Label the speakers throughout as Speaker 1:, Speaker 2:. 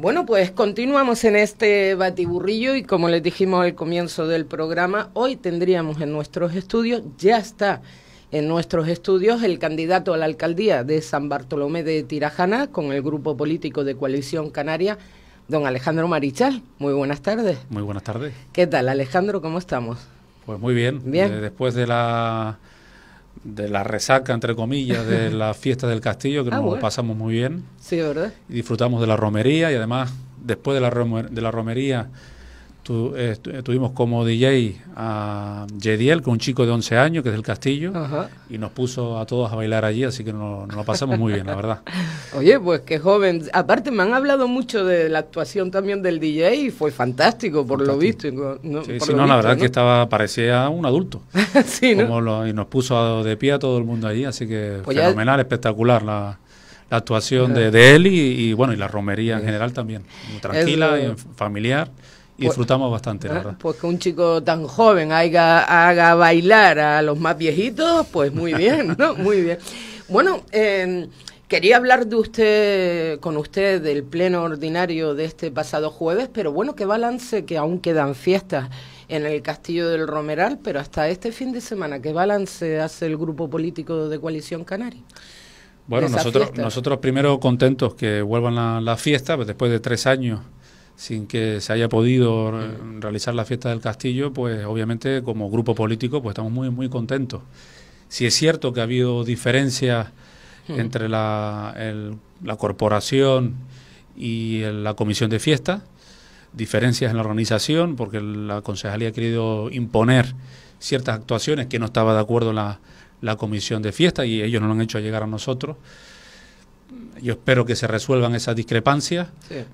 Speaker 1: Bueno, pues continuamos en este batiburrillo y como les dijimos al comienzo del programa, hoy tendríamos en nuestros estudios, ya está en nuestros estudios, el candidato a la alcaldía de San Bartolomé de Tirajana con el grupo político de Coalición Canaria, don Alejandro Marichal. Muy buenas tardes.
Speaker 2: Muy buenas tardes.
Speaker 1: ¿Qué tal, Alejandro? ¿Cómo estamos?
Speaker 2: Pues muy bien. Bien. Eh, después de la de la resaca, entre comillas, de la fiesta del castillo, que ah, nos lo pasamos muy bien. Sí, ¿verdad? Y disfrutamos de la romería y además, después de la, de la romería, tuvimos como DJ a Jediel, con un chico de 11 años, que es del Castillo, y nos puso a todos a bailar allí, así que nos, lo pasamos muy bien, la verdad.
Speaker 1: Oye, pues qué joven. Aparte, me han hablado mucho de la actuación también del DJ y fue fantástico, por lo visto. sí, la verdad que
Speaker 2: estaba, parecía un adulto. y nos puso de pie a todo el mundo allí, así que pues fenomenal, espectacular la actuación de, él y, bueno y la romería en general también tranquila y familiar pues, disfrutamos bastante, la ¿eh? verdad.
Speaker 1: Pues que un chico tan joven haga, haga bailar a los más viejitos, pues muy bien, ¿no? Muy bien. Bueno, em, quería hablar de usted, con usted del pleno ordinario de este pasado jueves, pero bueno, qué balance que aún quedan fiestas en el Castillo del Romeral, pero hasta este fin de semana, ¿qué balance hace el grupo político de Coalición Canaria? Bueno, nosotros, nosotros
Speaker 2: primero contentos que vuelvan las la fiestas, pues después de tres años sin que se haya podido realizar la fiesta del castillo, pues obviamente como grupo político pues estamos muy muy contentos. Si es cierto que ha habido diferencias hmm. entre la, corporación y la comisión de fiesta, diferencias en la organización, porque la concejalía ha querido imponer ciertas actuaciones que no estaba de acuerdo la, la comisión de fiesta y ellos no lo han hecho llegar a nosotros yo espero que se resuelvan esas discrepancias,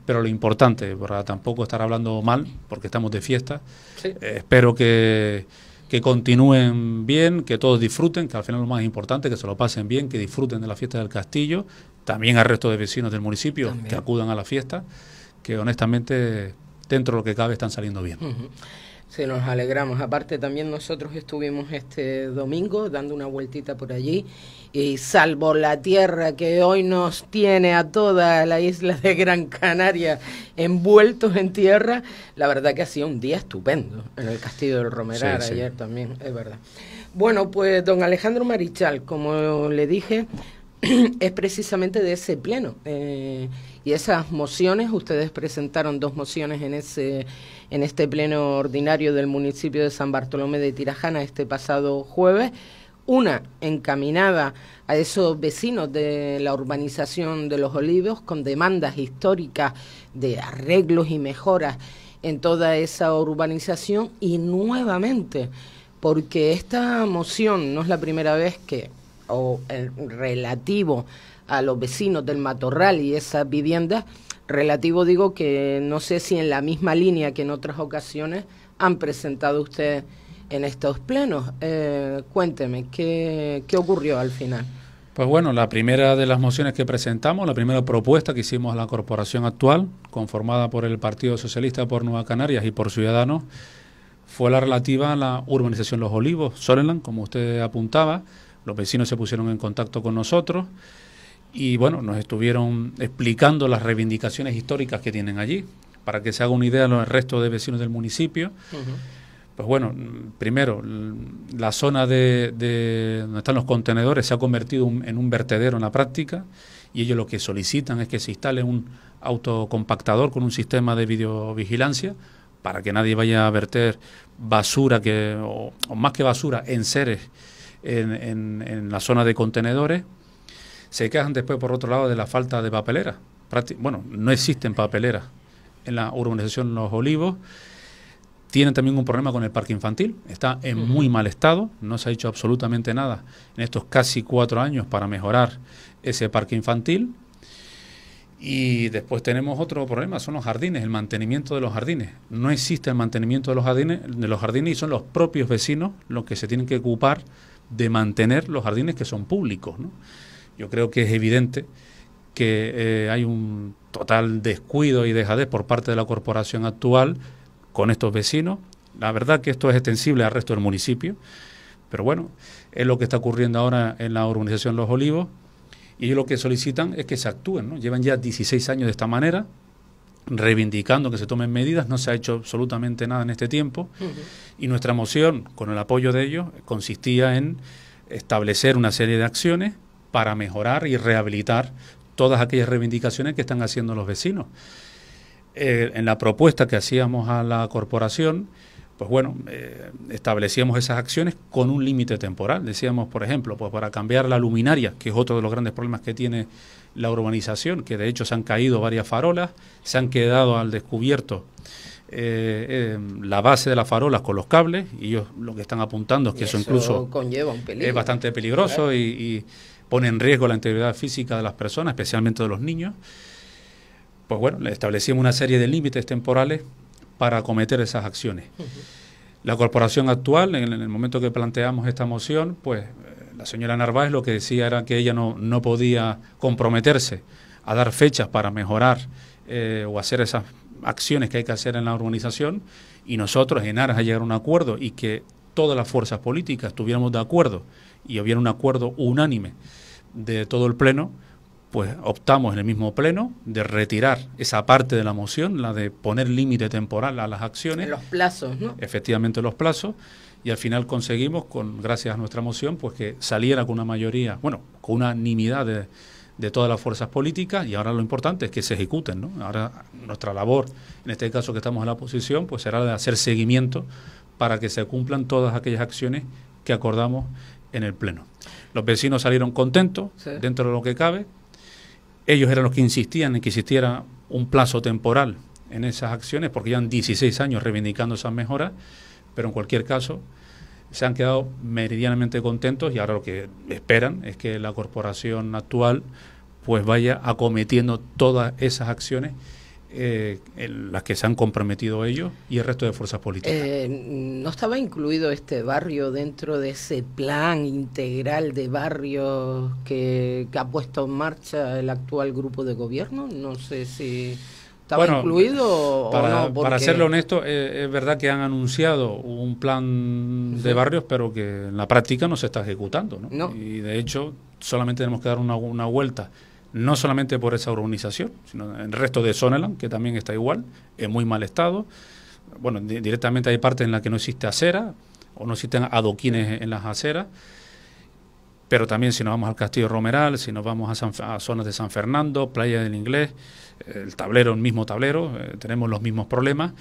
Speaker 2: pero lo importante, para tampoco estar hablando mal, porque estamos de fiesta, eh, espero que, continúen bien, que todos disfruten, que al final lo más importante, que se lo pasen bien, que disfruten de la fiesta del castillo, también al resto de vecinos del municipio que acudan a la fiesta, que honestamente dentro de lo que cabe están saliendo bien.
Speaker 1: Sí, nos alegramos. Aparte también nosotros estuvimos este domingo dando una vueltita por allí y salvo la tierra que hoy nos tiene a toda la isla de Gran Canaria envueltos en tierra, la verdad que ha sido un día estupendo en el Castillo del Romeral ayer también, es verdad. Bueno, pues don Alejandro Marichal, como le dije, es precisamente de ese pleno. Eh, y esas mociones, ustedes presentaron dos mociones en ese en este pleno ordinario del municipio de San Bartolomé de Tirajana este pasado jueves, una encaminada a esos vecinos de la urbanización de Los Olivos con demandas históricas de arreglos y mejoras en toda esa urbanización y nuevamente porque esta moción no es la primera vez que o el relativo a los vecinos del matorral y esas viviendas, relativo digo que no sé si en la misma línea que en otras ocasiones han presentado usted en estos plenos. Eh, cuénteme, ¿qué, ¿qué ocurrió al final?
Speaker 2: Pues bueno, la primera de las mociones que presentamos, la primera propuesta que hicimos a la corporación actual, conformada por el Partido Socialista por Nueva Canarias y por Ciudadanos, fue la relativa a la urbanización Los Olivos, Solenland, como usted apuntaba. Los vecinos se pusieron en contacto con nosotros y bueno, nos estuvieron explicando las reivindicaciones históricas que tienen allí, para que se haga una idea los restos de vecinos del municipio. Pues bueno, primero, la zona de, donde están los contenedores se ha convertido en un vertedero en la práctica y ellos lo que solicitan es que se instale un autocompactador con un sistema de videovigilancia para que nadie vaya a verter basura, que, o, más que basura, enseres en, en, en la zona de contenedores se quejan después, por otro lado, de la falta de papelera. bueno, no existen papeleras en la urbanización Los Olivos. Tienen también un problema con el parque infantil, está en muy mal estado, no se ha hecho absolutamente nada en estos casi cuatro años para mejorar ese parque infantil. Y después tenemos otro problema, son los jardines, el mantenimiento de los jardines. No existe el mantenimiento de los jardines, de los jardines y son los propios vecinos los que se tienen que ocupar de mantener los jardines que son públicos. ¿no? Yo creo que es evidente que eh, hay un total descuido y dejadez por parte de la corporación actual con estos vecinos. La verdad que esto es extensible al resto del municipio, pero bueno, es lo que está ocurriendo ahora en la urbanización Los Olivos y ellos lo que solicitan es que se actúen. ¿no? Llevan ya 16 años de esta manera, reivindicando que se tomen medidas, no se ha hecho absolutamente nada en este tiempo y nuestra moción, con el apoyo de ellos, consistía en establecer una serie de acciones para mejorar y rehabilitar todas aquellas reivindicaciones que están haciendo los vecinos. Eh, en la propuesta que hacíamos a la corporación, pues bueno, eh, establecíamos esas acciones con un límite temporal. Decíamos, por ejemplo, pues para cambiar la luminaria, que es otro de los grandes problemas que tiene la urbanización, que de hecho se han caído varias farolas, se han quedado al descubierto eh, la base de las farolas con los cables, y ellos lo que están apuntando es que eso, incluso es bastante peligroso y pone en riesgo la integridad física de las personas, especialmente de los niños, pues bueno, le establecimos una serie de límites temporales para acometer esas acciones. La corporación actual, en el momento que planteamos esta moción, pues eh, la señora Narváez lo que decía era que ella no, no podía comprometerse a dar fechas para mejorar eh, o hacer esas acciones que hay que hacer en la urbanización y nosotros en aras a llegar a un acuerdo y que todas las fuerzas políticas estuviéramos de acuerdo y hubiera un acuerdo unánime de todo el Pleno, pues optamos en el mismo pleno de retirar esa parte de la moción, la de poner límite temporal a las acciones. Los
Speaker 1: plazos, ¿no?
Speaker 2: Efectivamente los plazos. Y al final conseguimos, con, gracias a nuestra moción, pues que saliera con una mayoría, bueno, con unanimidad de, de todas las fuerzas políticas y ahora lo importante es que se ejecuten, ¿no? Ahora nuestra labor, en este caso que estamos en la oposición, pues será de hacer seguimiento para que se cumplan todas aquellas acciones que acordamos en el Pleno. Los vecinos salieron contentos dentro de lo que cabe. Ellos eran los que insistían en que existiera un plazo temporal en esas acciones, porque llevan 16 años reivindicando esas mejoras, pero en cualquier caso se han quedado meridianamente contentos y ahora lo que esperan es que la corporación actual pues vaya acometiendo todas esas acciones eh, las que se han comprometido ellos y el resto de fuerzas políticas.
Speaker 1: Eh, ¿No estaba incluido este barrio dentro de ese plan integral de barrios que, ha puesto en marcha el actual grupo de gobierno? No sé si... ¿Estaba incluido para, o no? Para serle
Speaker 2: honesto, eh, es verdad que han anunciado un plan de barrios, pero que en la práctica no se está ejecutando. Y de hecho, solamente tenemos que dar una, una vuelta no solamente por esa urbanización, sino en el resto de Sonelan que también está igual, en muy mal estado. Bueno, directamente hay partes en las que no existe acera o no existen adoquines en las aceras. Pero también si nos vamos al Castillo Romeral, si nos vamos a, zonas de San Fernando, Playa del Inglés, el tablero, el mismo tablero, eh, tenemos los mismos problemas.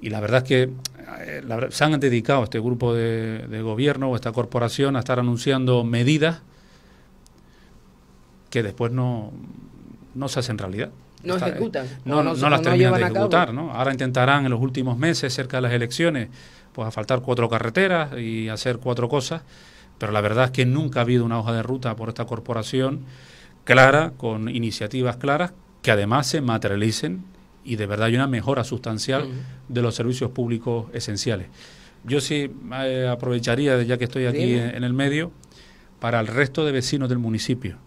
Speaker 2: Y la verdad es que eh, se han dedicado este grupo de, de gobierno o esta corporación a estar anunciando medidas que después no, no se hacen realidad. No eh, ejecutan. no, no, las terminan de ejecutar. ¿no? Ahora intentarán en los últimos meses, cerca de las elecciones, pues a faltar cuatro carreteras y hacer cuatro cosas, pero la verdad es que nunca ha habido una hoja de ruta por esta corporación clara, con iniciativas claras, que además se materialicen y de verdad hay una mejora sustancial de los servicios públicos esenciales. Yo sí eh, aprovecharía, ya que estoy aquí en el medio, para el resto de vecinos del municipio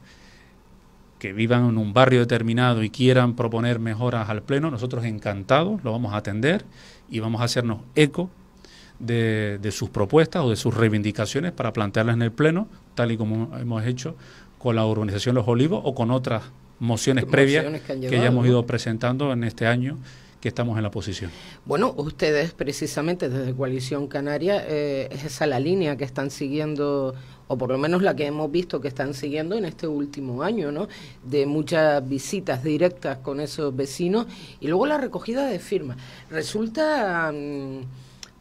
Speaker 2: que vivan en un barrio determinado y quieran proponer mejoras al Pleno, nosotros encantados lo vamos a atender y vamos a hacernos eco de, sus propuestas o de sus reivindicaciones para plantearlas en el Pleno, tal y como hemos hecho con la urbanización Los Olivos o con otras mociones previas que, ya hemos ido presentando en este año que estamos en la posición.
Speaker 1: Bueno, ustedes precisamente desde Coalición Canaria, eh, es esa la línea que están siguiendo o por lo menos la que hemos visto que están siguiendo en este último año, ¿no? De muchas visitas directas con esos vecinos y luego la recogida de firmas. Resulta, mm,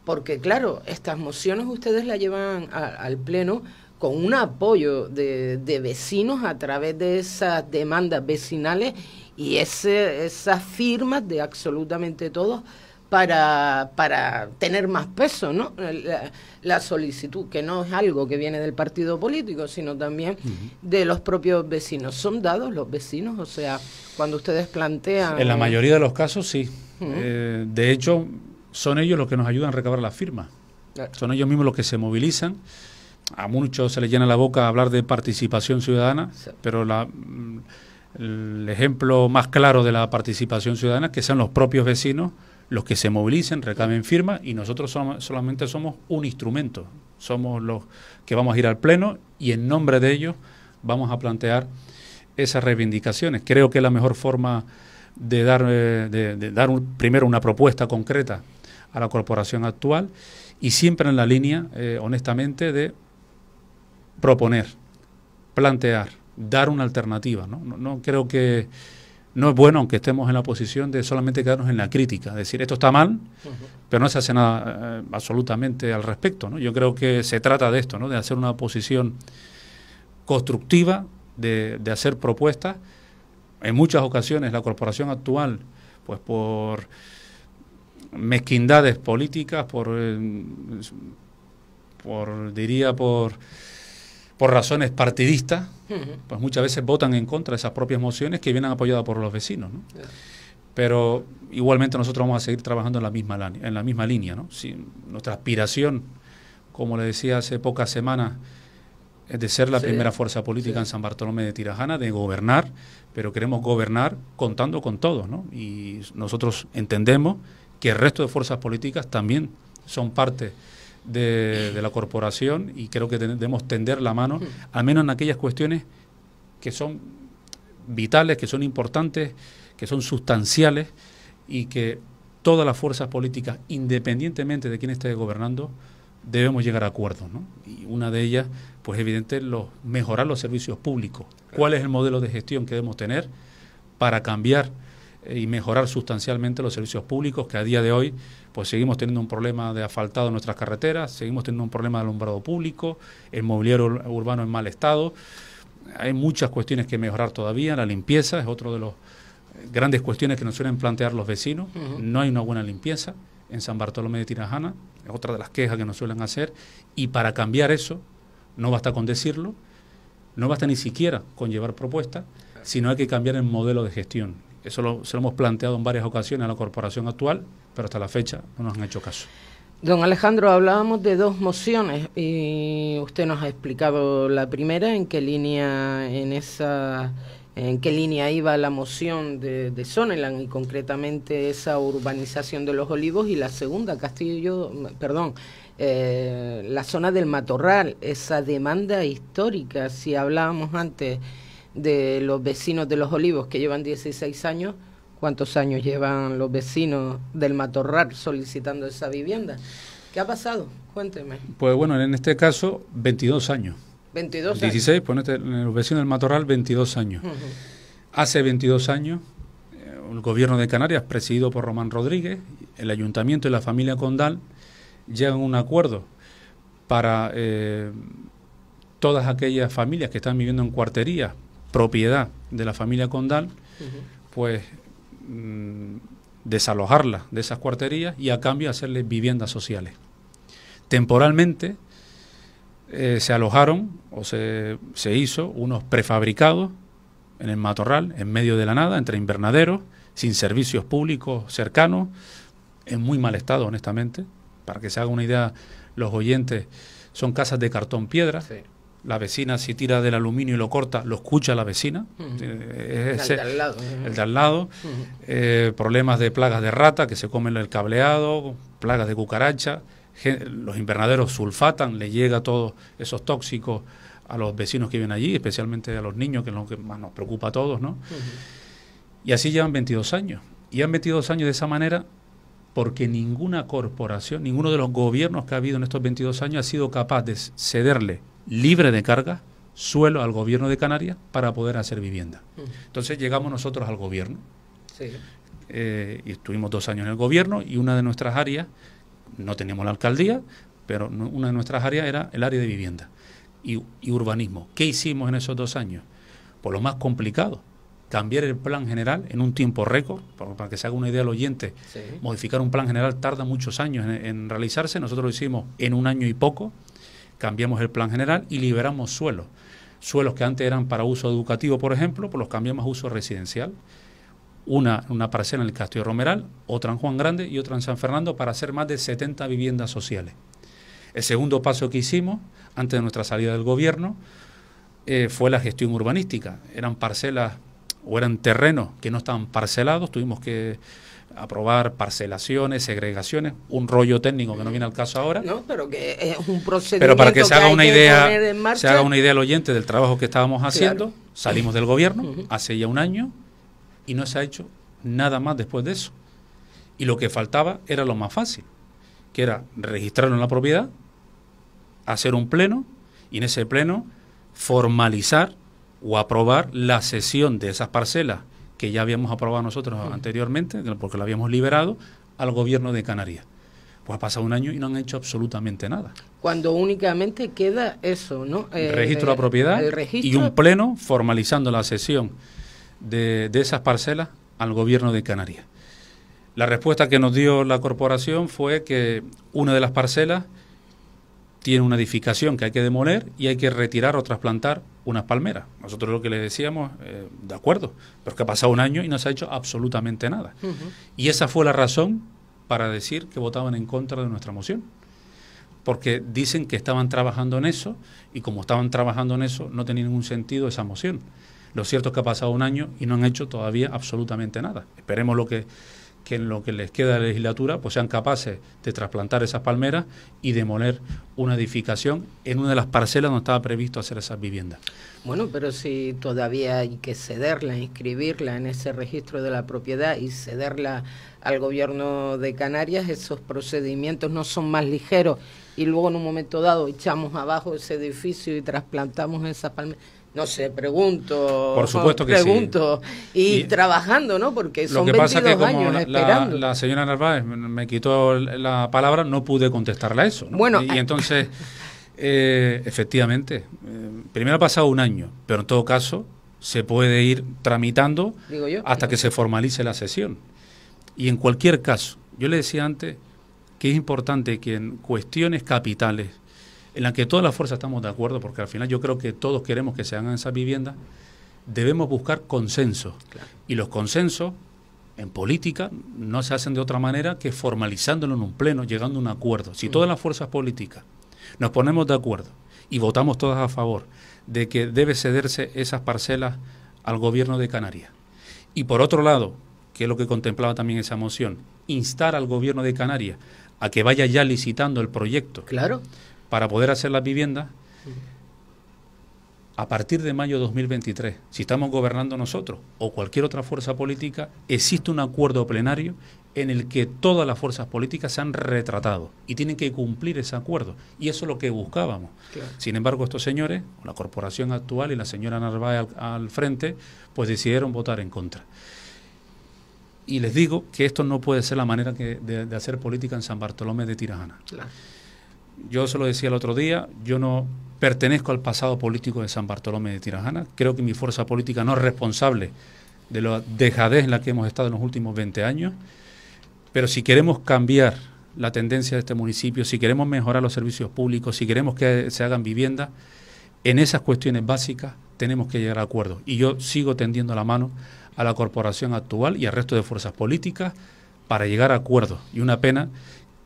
Speaker 1: porque claro, estas mociones ustedes las llevan al Pleno con un apoyo de vecinos a través de esas demandas vecinales y ese, esas firmas de absolutamente todos para, para tener más peso, ¿no? La, solicitud, que no es algo que viene del partido político, sino también de los propios vecinos. ¿Son dados los vecinos? O sea, cuando ustedes plantean... En la
Speaker 2: mayoría de los casos, sí. Eh, de hecho, son ellos los que nos ayudan a recabar las firmas. Eh. Son ellos mismos los que se movilizan. A muchos se les llena la boca hablar de participación ciudadana, pero la el ejemplo más claro de la participación ciudadana, que sean los propios vecinos los que se movilicen, recaben firmas y nosotros solamente somos un instrumento, somos los que vamos a ir al Pleno y en nombre de ellos vamos a plantear esas reivindicaciones. Creo que es la mejor forma de dar, eh, de, dar primero una propuesta concreta a la corporación actual y siempre en la línea, eh, honestamente, de proponer, plantear, dar una alternativa. ¿no? No, creo que no es bueno, aunque estemos en la posición de solamente quedarnos en la crítica, decir esto está mal, pero no se hace nada eh, absolutamente al respecto. ¿no? Yo creo que se trata de esto, ¿no? de hacer una posición constructiva, de, hacer propuestas. En muchas ocasiones la corporación actual, pues por mezquindades políticas, por, eh, por diría, por por razones partidistas, pues muchas veces votan en contra de esas propias mociones que vienen apoyadas por los vecinos. ¿no? Pero igualmente nosotros vamos a seguir trabajando en la misma, en la misma línea. ¿no? Si nuestra aspiración, como le decía hace pocas semanas, es de ser la primera fuerza política en San Bartolomé de Tirajana, de gobernar, pero queremos gobernar contando con todos, ¿no? Y nosotros entendemos que el resto de fuerzas políticas también son parte de, la corporación y creo que debemos tender la mano, hmm. al menos en aquellas cuestiones que son vitales, que son importantes, que son sustanciales y que todas las fuerzas políticas, independientemente de quién esté gobernando, debemos llegar a acuerdos. Y una de ellas, pues evidente, los, mejorar los servicios públicos. ¿Cuál es el modelo de gestión que debemos tener para cambiar? Eh, y mejorar sustancialmente los servicios públicos, que a día de hoy pues seguimos teniendo un problema de asfaltado en nuestras carreteras, seguimos teniendo un problema de alumbrado público, el mobiliario urbano en mal estado. Hay muchas cuestiones que mejorar todavía, la limpieza es otro de los grandes cuestiones que nos suelen plantear los vecinos, no hay una buena limpieza en San Bartolomé de Tirajana, es otra de las quejas que nos suelen hacer, y para cambiar eso, no basta con decirlo, no basta ni siquiera con llevar propuestas, sino hay que cambiar el modelo de gestión eso lo, se lo hemos planteado en varias ocasiones a la corporación actual, pero hasta la fecha no nos han hecho caso.
Speaker 1: Don Alejandro, hablábamos de dos mociones y usted nos ha explicado la primera, en qué línea en esa en qué línea iba la moción de, de Sonelan y concretamente esa urbanización de los olivos y la segunda, Castillo, perdón, eh, la zona del matorral, esa demanda histórica, si hablábamos antes de los vecinos de los olivos que llevan 16 años, ¿cuántos años llevan los vecinos del matorral solicitando esa vivienda? ¿Qué ha pasado? Cuénteme.
Speaker 2: Pues bueno, en este caso, 22 años. 22 años. 16, ponete, pues los vecinos del matorral, 22 años. Hace 22 años, eh, el gobierno de Canarias, presidido por Román Rodríguez, el ayuntamiento y la familia Condal, llegan a un acuerdo para eh, todas aquellas familias que están viviendo en cuarterías propiedad de la familia Condal, pues mm, desalojarla de esas cuarterías y a cambio hacerle viviendas sociales. Temporalmente eh, se alojaron o se, se, hizo unos prefabricados en el matorral, en medio de la nada, entre invernaderos, sin servicios públicos cercanos, en muy mal estado, honestamente. Para que se haga una idea, los oyentes son casas de cartón piedra la vecina si tira del aluminio y lo corta, lo escucha la vecina, el de al lado, el al lado. problemas de plagas de rata que se comen el cableado, plagas de cucaracha, los invernaderos sulfatan, le llega todos esos tóxicos a los vecinos que viven allí, especialmente a los niños, que es lo que más nos preocupa a todos, ¿no? Y así llevan 22 años. Y han 22 años de esa manera porque ninguna corporación, ninguno de los gobiernos que ha habido en estos 22 años ha sido capaz de cederle libre de carga, suelo al gobierno de Canarias para poder hacer vivienda. Entonces llegamos nosotros al gobierno. Eh, y estuvimos dos años en el gobierno y una de nuestras áreas, no teníamos la alcaldía, pero una de nuestras áreas era el área de vivienda y, urbanismo. ¿Qué hicimos en esos dos años? Pues lo más complicado, cambiar el plan general en un tiempo récord, para, que se haga una idea al oyente, modificar un plan general tarda muchos años en realizarse, nosotros lo hicimos en un año y poco cambiamos el plan general y liberamos suelos. Suelos que antes eran para uso educativo, por ejemplo, por pues los cambiamos a uso residencial. Una, una parcela en el Castillo Romeral, otra en Juan Grande y otra en San Fernando para hacer más de 70 viviendas sociales. El segundo paso que hicimos, antes de nuestra salida del gobierno, eh, fue la gestión urbanística. Eran parcelas o eran terrenos que no estaban parcelados, tuvimos que aprobar parcelaciones, segregaciones, un rollo técnico que no viene al caso ahora. No, pero
Speaker 1: que es un procedimiento. Pero para que se haga una idea, se haga una
Speaker 2: idea al oyente del trabajo que estábamos haciendo, salimos del gobierno hace ya un año y no se ha hecho nada más después de eso. Y lo que faltaba era lo más fácil, que era registrarlo en la propiedad, hacer un pleno y en ese pleno formalizar o aprobar la cesión de esas parcelas que ya habíamos aprobado nosotros anteriormente, porque lo habíamos liberado, al gobierno de Canarias. Pues ha pasado un año y no han hecho absolutamente nada.
Speaker 1: Cuando únicamente queda eso, ¿no? Eh, el registro de la propiedad y un pleno
Speaker 2: formalizando la cesión de, de esas parcelas al gobierno de Canarias. La respuesta que nos dio la corporación fue que una de las parcelas tiene una edificación que hay que demoler y hay que retirar o trasplantar unas palmeras. Nosotros lo que le decíamos, eh, de acuerdo, pero que ha pasado un año y no se ha hecho absolutamente nada. Y esa fue la razón para decir que votaban en contra de nuestra moción. Porque dicen que estaban trabajando en eso y como estaban trabajando en eso no tenía ningún sentido esa moción. Lo cierto es que ha pasado un año y no han hecho todavía absolutamente nada. Esperemos lo que que en lo que les queda de la mm. legislatura pues sean capaces de trasplantar esas palmeras y demoler una edificación en una de las parcelas donde estaba previsto hacer esas viviendas.
Speaker 1: Bueno, pero si todavía hay que cederla, inscribirla en ese registro de la propiedad y cederla al gobierno de Canarias, esos procedimientos no son más ligeros y luego en un momento dado echamos abajo ese edificio y trasplantamos esas palmeras no sé, pregunto. Por supuesto que pregunto, Y, trabajando, ¿no? Porque son Lo que pasa que como la, esperando.
Speaker 2: señora Narváez me quitó la palabra, no pude contestarla eso. Bueno, y, ah. entonces, eh, efectivamente, eh, primero ha pasado un año, pero en todo caso se puede ir tramitando hasta que se formalice la sesión. Y en cualquier caso, yo le decía antes que es importante que en cuestiones capitales en la que todas las fuerzas estamos de acuerdo, porque al final yo creo que todos queremos que se hagan esas viviendas, debemos buscar consenso. Y los consensos en política no se hacen de otra manera que formalizándolo en un pleno, llegando a un acuerdo. Si mm. todas las fuerzas políticas nos ponemos de acuerdo y votamos todas a favor de que debe cederse esas parcelas al gobierno de Canarias. Y por otro lado, que es lo que contemplaba también esa moción, instar al gobierno de Canarias a que vaya ya licitando el proyecto. Claro para poder hacer las viviendas a partir de mayo de 2023, si estamos gobernando nosotros o cualquier otra fuerza política, existe un acuerdo plenario en el que todas las fuerzas políticas se han retratado y tienen que cumplir ese acuerdo. Y eso es lo que buscábamos. Sin embargo, estos señores, la corporación actual y la señora Narváez al, frente, pues decidieron votar en contra. Y les digo que esto no puede ser la manera de, hacer política en San Bartolomé de Tirajana. Claro. Yo se lo decía el otro día, yo no pertenezco al pasado político de San Bartolomé de Tirajana. Creo que mi fuerza política no es responsable de la dejadez en la que hemos estado en los últimos 20 años. Pero si queremos cambiar la tendencia de este municipio, si queremos mejorar los servicios públicos, si queremos que se hagan viviendas, en esas cuestiones básicas tenemos que llegar a acuerdos. Y yo sigo tendiendo la mano a la corporación actual y al resto de fuerzas políticas para llegar a acuerdos. Y una pena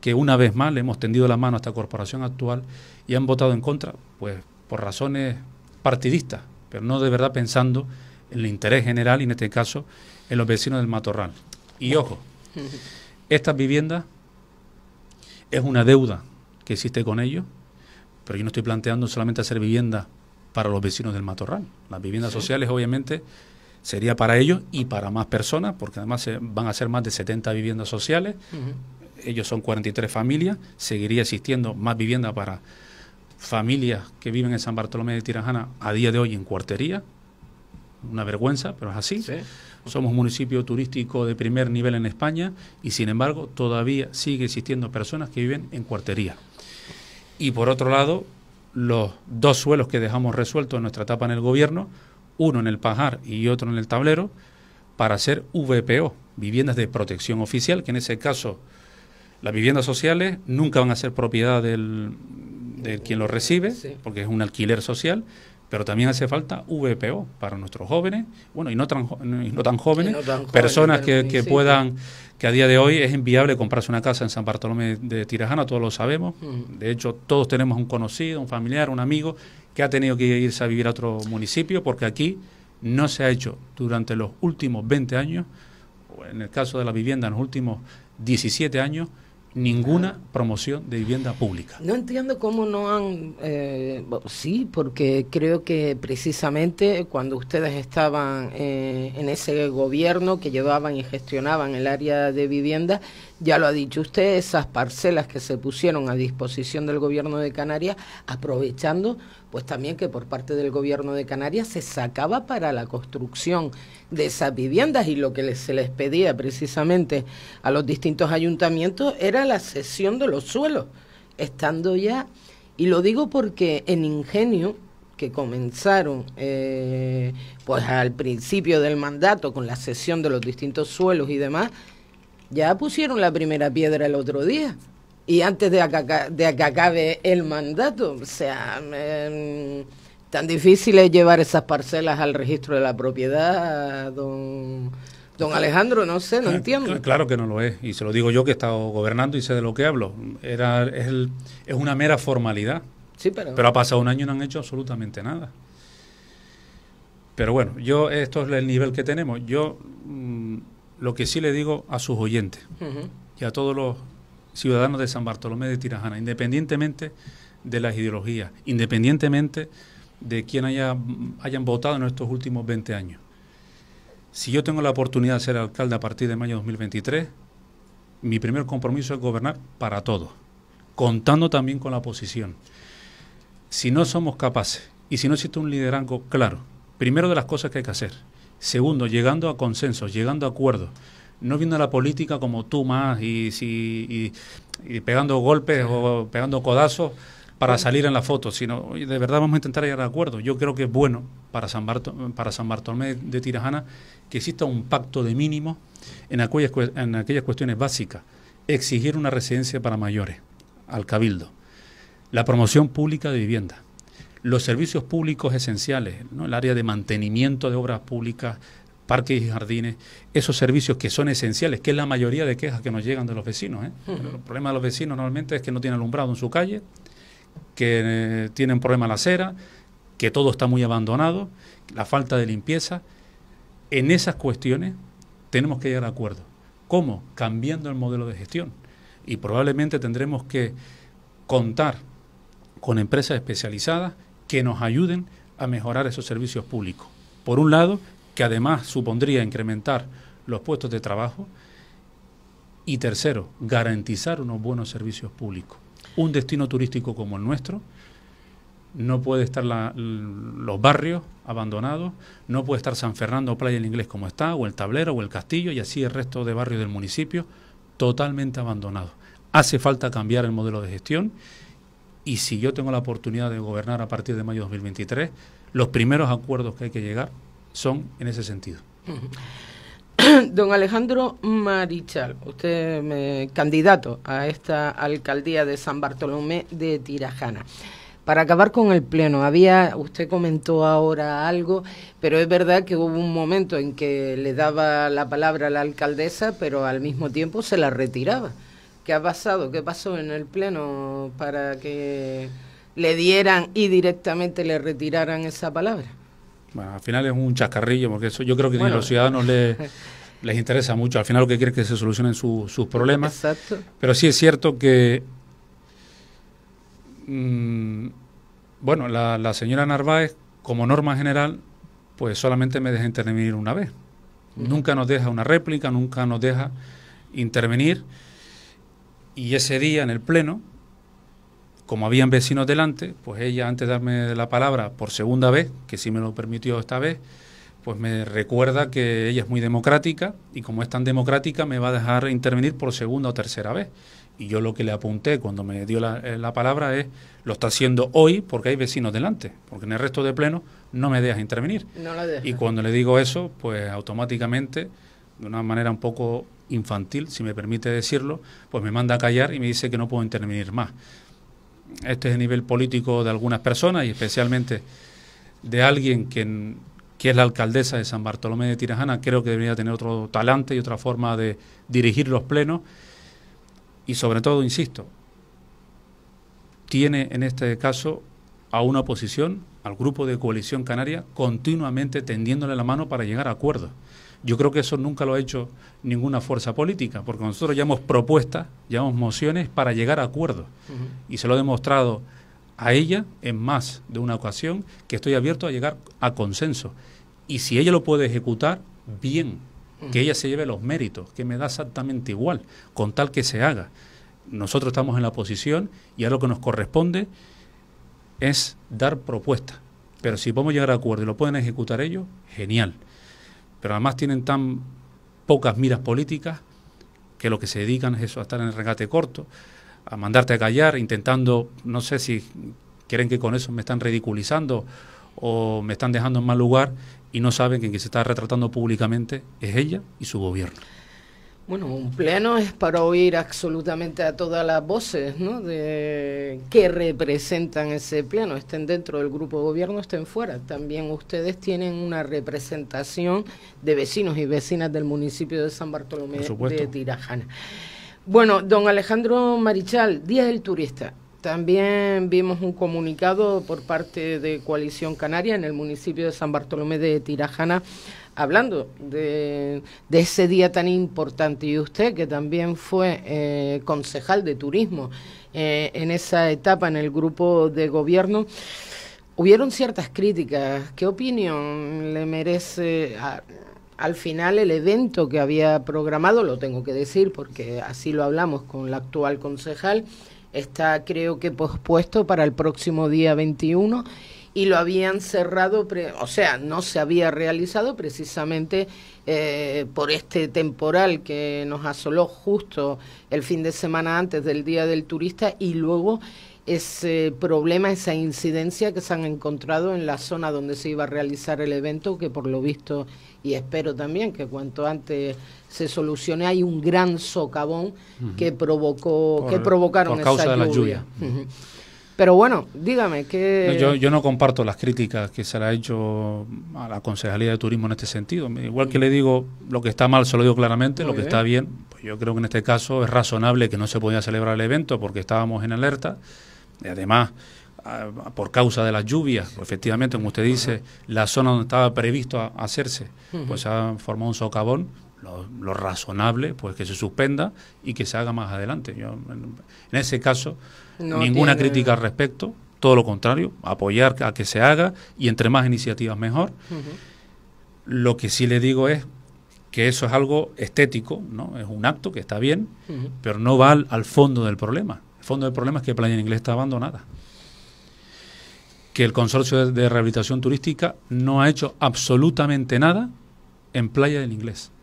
Speaker 2: que una vez más le hemos tendido la mano a esta corporación actual y han votado en contra, pues por razones partidistas, pero no de verdad pensando en el interés general y en este caso en los vecinos del matorral. Y ojo, estas viviendas es una deuda que existe con ellos, pero yo no estoy planteando solamente hacer viviendas para los vecinos del matorral. Las viviendas sociales obviamente sería para ellos y para más personas, porque además se, van a ser más de 70 viviendas sociales, ellos son 43 familias, seguiría existiendo más vivienda para familias que viven en San Bartolomé de Tirajana a día de hoy en cuartería. Una vergüenza, pero es así. Somos un municipio turístico de primer nivel en España y sin embargo todavía sigue existiendo personas que viven en cuartería. Y por otro lado, los dos suelos que dejamos resueltos en nuestra etapa en el gobierno, uno en el pajar y otro en el tablero, para hacer VPO, viviendas de protección oficial, que en ese caso las viviendas sociales nunca van a ser propiedad del, quien lo recibe, porque es un alquiler social, pero también hace falta VPO para nuestros jóvenes, bueno, y no tan, no tan, jóvenes, personas que, puedan, que a día de hoy es inviable comprarse una casa en San Bartolomé de Tirajana, todos lo sabemos, mm. de hecho todos tenemos un conocido, un familiar, un amigo que ha tenido que irse a vivir a otro municipio, porque aquí no se ha hecho durante los últimos 20 años, o en el caso de la vivienda, en los últimos 17 años, ninguna promoción de vivienda pública.
Speaker 1: No entiendo cómo no han... Eh, sí, porque creo que precisamente cuando ustedes estaban eh, en ese gobierno que llevaban y gestionaban el área de vivienda, ya lo ha dicho usted, esas parcelas que se pusieron a disposición del gobierno de Canarias, aprovechando pues también que por parte del gobierno de Canarias se sacaba para la construcción de esas viviendas y lo que se les pedía precisamente a los distintos ayuntamientos era la cesión de los suelos, estando ya, y lo digo porque en Ingenio, que comenzaron eh, pues al principio del mandato con la cesión de los distintos suelos y demás, ya pusieron la primera piedra el otro día y antes de, que, acabe el mandato, o sea... Em, Tan difícil es llevar esas parcelas al registro de la propiedad, don, don Alejandro, no sé, no entiendo. Claro que no lo
Speaker 2: es, y se lo digo yo que he estado gobernando y sé de lo que hablo. Era, es, es una mera formalidad. Sí, pero... pero ha pasado un año y no han hecho absolutamente nada. Pero bueno, yo esto es el nivel que tenemos. Yo mm, lo que sí le digo a sus oyentes y a todos los ciudadanos de San Bartolomé de Tirajana, independientemente de las ideologías, independientemente de quien haya, hayan votado en estos últimos 20 años. Si yo tengo la oportunidad de ser alcalde a partir de mayo de 2023, mi primer compromiso es gobernar para todos, contando también con la oposición. Si no somos capaces y si no existe un liderazgo claro, primero de las cosas que hay que hacer, segundo, llegando a consensos, llegando a acuerdos, no viendo la política como tú más y, y pegando golpes o pegando codazos, para salir en la foto, sino de verdad vamos a intentar llegar a acuerdo. Yo creo que es bueno para San, para San Bartolomé de Tirajana que exista un pacto de mínimo en aquellas, en aquellas cuestiones básicas. Exigir una residencia para mayores al cabildo, la promoción pública de vivienda, los servicios públicos esenciales, ¿no? el área de mantenimiento de obras públicas, parques y jardines, esos servicios que son esenciales, que es la mayoría de quejas que nos llegan de los vecinos. ¿eh? El problema de los vecinos normalmente es que no tienen alumbrado en su calle, que eh, tienen problemas la acera, que todo está muy abandonado, la falta de limpieza. En esas cuestiones tenemos que llegar a acuerdo. ¿Cómo? Cambiando el modelo de gestión. Y probablemente tendremos que contar con empresas especializadas que nos ayuden a mejorar esos servicios públicos. Por un lado, que además supondría incrementar los puestos de trabajo. Y tercero, garantizar unos buenos servicios públicos un destino turístico como el nuestro, no puede estar los barrios abandonados, no puede estar San Fernando o Playa en inglés como está, o el Tablero, o el Castillo, y así el resto de barrios del municipio totalmente abandonados. Hace falta cambiar el modelo de gestión y si yo tengo la oportunidad de gobernar a partir de mayo de 2023, los primeros acuerdos que hay que llegar son en ese sentido.
Speaker 1: Don Alejandro Marichal, usted me, candidato a esta alcaldía de San Bartolomé de Tirajana. Para acabar con el pleno, había usted comentó ahora algo, pero es verdad que hubo un momento en que le daba la palabra a la alcaldesa, pero al mismo tiempo se la retiraba. ¿Qué ha pasado? ¿Qué pasó en el pleno para que le dieran y directamente le retiraran esa palabra?
Speaker 2: Bueno, al final es un chascarrillo, porque eso yo creo que a los ciudadanos les, interesa mucho. Al final lo que quieren es que se solucionen sus problemas. Exacto. Pero sí es cierto que. Mm, bueno, la, señora Narváez, como norma general, pues solamente me deja intervenir una vez. Nunca nos deja una réplica, nunca nos deja intervenir. Y ese día en el Pleno, como habían vecinos delante, pues ella antes de darme la palabra por segunda vez, que sí me lo permitió esta vez, pues me recuerda que ella es muy democrática y como es tan democrática me va a dejar intervenir por segunda o tercera vez. Y yo lo que le apunté cuando me dio la, eh, palabra es, lo está haciendo hoy porque hay vecinos delante, porque en el resto de pleno no me dejas intervenir. Y cuando le digo eso, pues automáticamente, de una manera un poco infantil, si me permite decirlo, pues me manda a callar y me dice que no puedo intervenir más este es el nivel político de algunas personas y especialmente de alguien que, es la alcaldesa de San Bartolomé de Tirajana, creo que debería tener otro talante y otra forma de dirigir los plenos. Y sobre todo, insisto, tiene en este caso a una oposición, al grupo de coalición canaria, continuamente tendiéndole la mano para llegar a acuerdos. Yo creo que eso nunca lo ha hecho ninguna fuerza política, porque nosotros llevamos propuestas, llevamos mociones para llegar a acuerdos. Y se lo he demostrado a ella en más de una ocasión que estoy abierto a llegar a consenso. Y si ella lo puede ejecutar, bien, que ella se lleve los méritos, que me da exactamente igual, con tal que se haga. Nosotros estamos en la posición y ahora lo que nos corresponde es dar propuestas. Pero si podemos llegar a acuerdo y lo pueden ejecutar ellos, genial pero además tienen tan pocas miras políticas que lo que se dedican es eso, a estar en el regate corto, a mandarte a callar, intentando, no sé si quieren que con eso me están ridiculizando o me están dejando en mal lugar y no saben que quien se está retratando públicamente es ella y su gobierno.
Speaker 1: Bueno, un pleno es para oír absolutamente a todas las voces ¿no? de que representan ese pleno, estén dentro del grupo de gobierno, estén fuera. También ustedes tienen una representación de vecinos y vecinas del municipio de San Bartolomé de Tirajana. Bueno, don Alejandro Marichal, Día del Turista. También vimos un comunicado por parte de Coalición Canaria en el municipio de San Bartolomé de Tirajana hablando de, ese día tan importante y usted que también fue eh, concejal de turismo eh, en esa etapa en el grupo de gobierno. Hubieron ciertas críticas. ¿Qué opinión le merece al final el evento que había programado? Lo tengo que decir porque así lo hablamos con la actual concejal está creo que pospuesto para el próximo día 21 y lo habían cerrado, o sea, no se había realizado precisamente eh, por este temporal que nos asoló justo el fin de semana antes del Día del Turista y luego ese problema, esa incidencia que se han encontrado en la zona donde se iba a realizar el evento, que por lo visto, y espero también que cuanto antes se solucione, hay un gran socavón que provocó, que provocaron esa lluvia. Pero bueno, dígame que...
Speaker 2: yo, no comparto las críticas que se le ha hecho a la Concejalía de Turismo en este sentido. Igual que le digo lo que está mal, se lo digo claramente, lo que está bien, pues yo creo que en este caso es razonable que no se podía celebrar el evento porque estábamos en alerta además ah, por causa de las lluvias, efectivamente, como usted dice, la zona donde estaba previsto hacerse, pues se ha formado un socavón, lo, razonable, pues que se suspenda y que se haga más adelante. en, ese caso, ninguna crítica al respecto, todo lo contrario, apoyar a que se haga y entre más iniciativas mejor. Lo que sí le digo es que eso es algo estético, ¿no? es un acto que está bien, pero no va al fondo del problema. El fondo del problema es que Playa en Inglés está abandonada. Que el Consorcio de Rehabilitación Turística no ha hecho absolutamente nada en Playa del Inglés.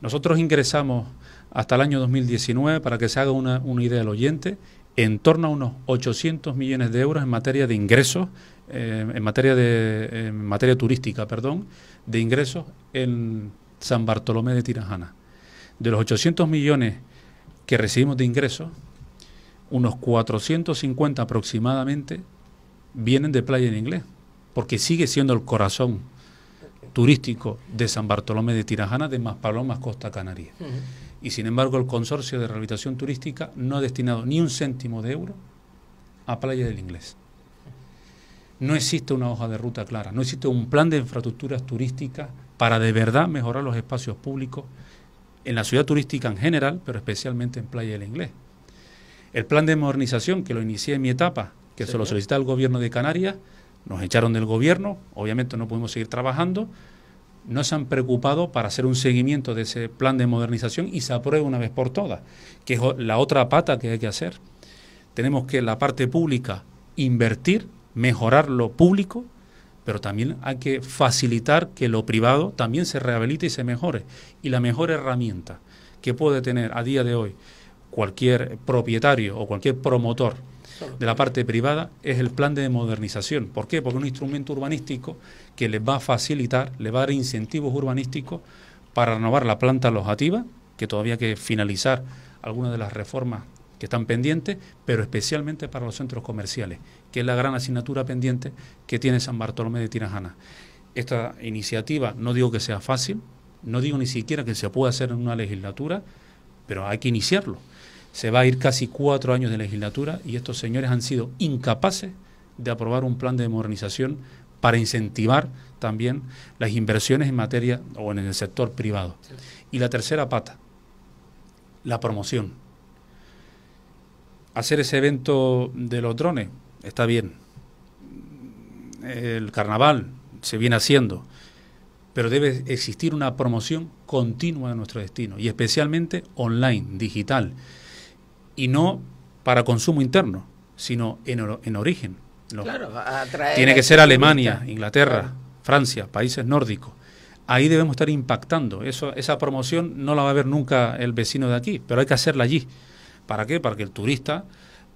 Speaker 2: Nosotros ingresamos hasta el año 2019, para que se haga una, idea al oyente, en torno a unos 800 millones de euros en materia de ingresos, eh, en, materia de, en materia turística, perdón, de ingresos en San Bartolomé de Tirajana. De los 800 millones que recibimos de ingresos, unos 450 aproximadamente vienen de Playa del Inglés, porque sigue siendo el corazón turístico de San Bartolomé de Tirajana, de Maspalomas, Costa Canaria. Y sin embargo, el consorcio de rehabilitación turística no ha destinado ni un céntimo de euro a Playa del Inglés. No existe una hoja de ruta clara, no existe un plan de infraestructuras turísticas para de verdad mejorar los espacios públicos en la ciudad turística en general, pero especialmente en Playa del Inglés. El plan de modernización que lo inicié en mi etapa, que se lo solicité al gobierno de Canarias, nos echaron del gobierno, obviamente no pudimos seguir trabajando, no se han preocupado para hacer un seguimiento de ese plan de modernización y se apruebe una vez por todas, que es la otra pata que hay que hacer. Tenemos que la parte pública invertir, mejorar lo público, pero también hay que facilitar que lo privado también se rehabilite y se mejore. Y la mejor herramienta que puede tener a día de hoy cualquier propietario o cualquier promotor de la parte privada es el plan de modernización. ¿Por qué? Porque es un instrumento urbanístico que le va a facilitar, le va a dar incentivos urbanísticos para renovar la planta alojativa, que todavía hay que finalizar algunas de las reformas que están pendientes, pero especialmente para los centros comerciales, que es la gran asignatura pendiente que tiene San Bartolomé de Tirajana. Esta iniciativa no digo que sea fácil, no digo ni siquiera que se pueda hacer en una legislatura, pero hay que iniciarlo. Se va a ir casi cuatro años de legislatura y estos señores han sido incapaces de aprobar un plan de modernización para incentivar también las inversiones en materia o en el sector privado. Y la tercera pata, la promoción hacer ese evento de los drones, está bien. El carnaval se viene haciendo, pero debe existir una promoción continua de nuestro destino, y especialmente online, digital, y no para consumo interno, sino en, origen.
Speaker 1: Tiene que ser Alemania, Inglaterra,
Speaker 2: Francia, países nórdicos. Ahí debemos estar impactando. Eso, esa promoción no la va a ver nunca el vecino de aquí, pero hay que hacerla allí. ¿Para qué? Para que el turista,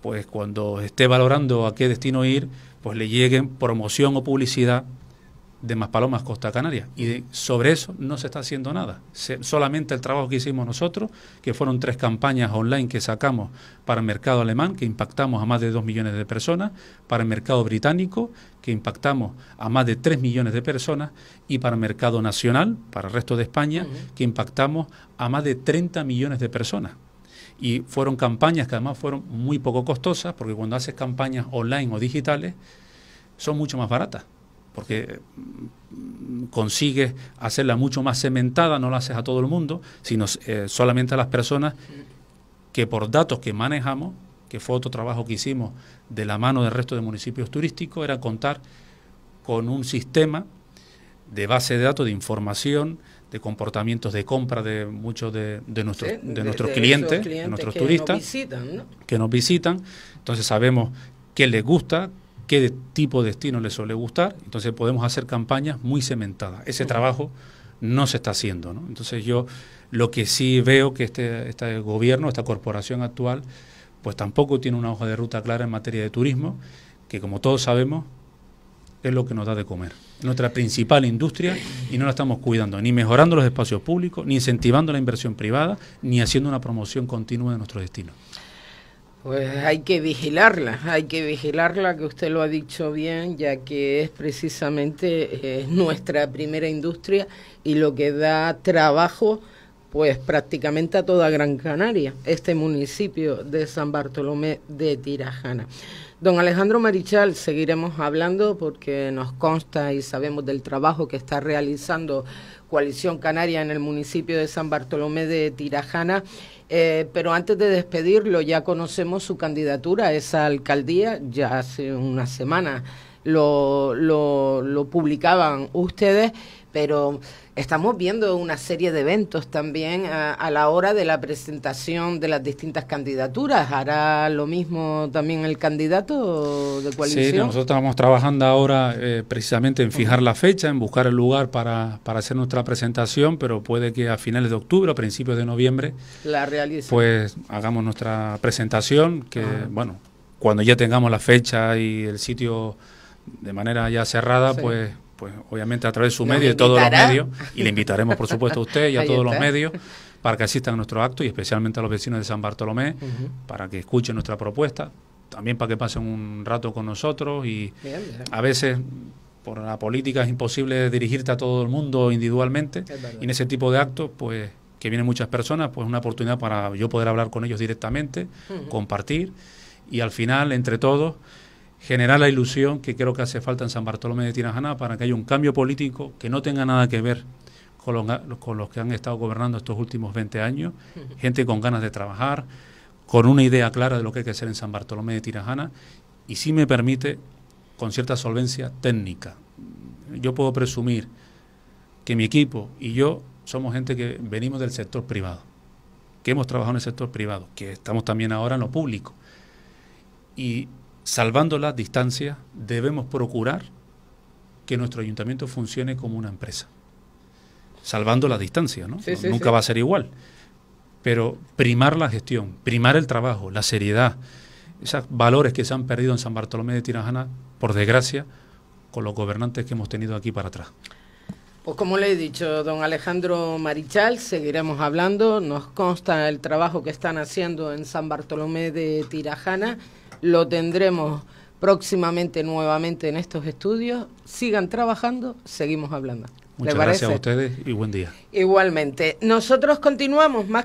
Speaker 2: pues cuando esté valorando a qué destino ir, pues le lleguen promoción o publicidad de Maspalomas Costa Canaria. Y sobre eso no se está haciendo nada. solamente el trabajo que hicimos nosotros, que fueron tres campañas online que sacamos para el mercado alemán, que impactamos a más de 2 millones de personas, para el mercado británico, que impactamos a más de 3 millones de personas, y para el mercado nacional, para el resto de España, que impactamos a más de 30 millones de personas. Y fueron campañas que además fueron muy poco costosas, porque cuando haces campañas online o digitales, son mucho más baratas, porque mm, consigues hacerla mucho más cementada, no la haces a todo el mundo, sino eh, solamente a las personas que por datos que manejamos, que fue otro trabajo que hicimos de la mano del resto de municipios turísticos, era contar con un sistema de base de datos, de información, de comportamientos de compra de muchos de, nuestros, clientes, de, nuestros clientes, nuestros turistas que nos visitan. Entonces sabemos qué les gusta, qué tipo de destino les suele gustar. Entonces podemos hacer campañas muy cementadas. Ese trabajo no se está haciendo. Entonces yo lo que sí veo que este, este gobierno, esta corporación actual, pues tampoco tiene una hoja de ruta clara en materia de turismo, que como todos sabemos es lo que nos da de comer nuestra principal industria y no la estamos cuidando, ni mejorando los espacios públicos, ni incentivando la inversión privada, ni haciendo una promoción continua de nuestro destino.
Speaker 1: Pues hay que vigilarla, hay que vigilarla, que usted lo ha dicho bien, ya que es precisamente nuestra primera industria y lo que da trabajo pues prácticamente a toda Gran Canaria, este municipio de San Bartolomé de Tirajana. Don Alejandro Marichal, seguiremos hablando porque nos consta y sabemos del trabajo que está realizando Coalición Canaria en el municipio de San Bartolomé de Tirajana. Eh, pero antes de despedirlo, ya conocemos su candidatura a esa alcaldía, ya hace una semana lo, lo, lo publicaban ustedes, pero estamos viendo una serie de eventos también eh, a, la hora de la presentación de las distintas candidaturas. ¿Hará lo mismo también el candidato de coalición? Sí, nosotros
Speaker 2: estamos trabajando ahora eh, precisamente en fijar la fecha, en buscar el lugar para, para, hacer nuestra presentación, pero puede que a finales de octubre, o principios de noviembre,
Speaker 1: la pues
Speaker 2: hagamos nuestra presentación, que ah. bueno, cuando ya tengamos la fecha y el sitio de manera ya cerrada, pues pues obviamente a través de su medio, de todos los medios, y le invitaremos por supuesto a usted y a todos los medios para que asistan a nuestro acto y especialmente a los vecinos de San Bartolomé, para que escuchen nuestra propuesta, también para que pasen un rato con nosotros y a veces por la política es imposible dirigirte a todo el mundo individualmente y en ese tipo de actos pues que vienen muchas personas pues una oportunidad para yo poder hablar con ellos directamente, compartir y al final entre todos generar la ilusión que creo que hace falta en San Bartolomé de Tirajana para que haya un cambio político que no tenga nada que ver con los, con los que han estado gobernando estos últimos 20 años, gente con ganas de trabajar, con una idea clara de lo que hay que hacer en San Bartolomé de Tirajana y si me permite, con cierta solvencia técnica. Yo puedo presumir que mi equipo y yo somos gente que venimos del sector privado, que hemos trabajado en el sector privado, que estamos también ahora en lo público. Y salvando la distancia debemos procurar que nuestro ayuntamiento funcione como una empresa. Salvando la distancia, ¿no? Nunca va a ser igual. Pero primar la gestión, primar el trabajo, la seriedad, esos valores que se han perdido en San Bartolomé de Tirajana, por desgracia, con los gobernantes que hemos tenido aquí para atrás.
Speaker 1: Pues como le he dicho, don Alejandro Marichal, seguiremos hablando. Nos consta el trabajo que están haciendo en San Bartolomé de Tirajana lo tendremos próximamente nuevamente en estos estudios. Sigan trabajando, seguimos hablando. Muchas gracias a
Speaker 2: ustedes y buen día.
Speaker 1: Igualmente. Nosotros continuamos más.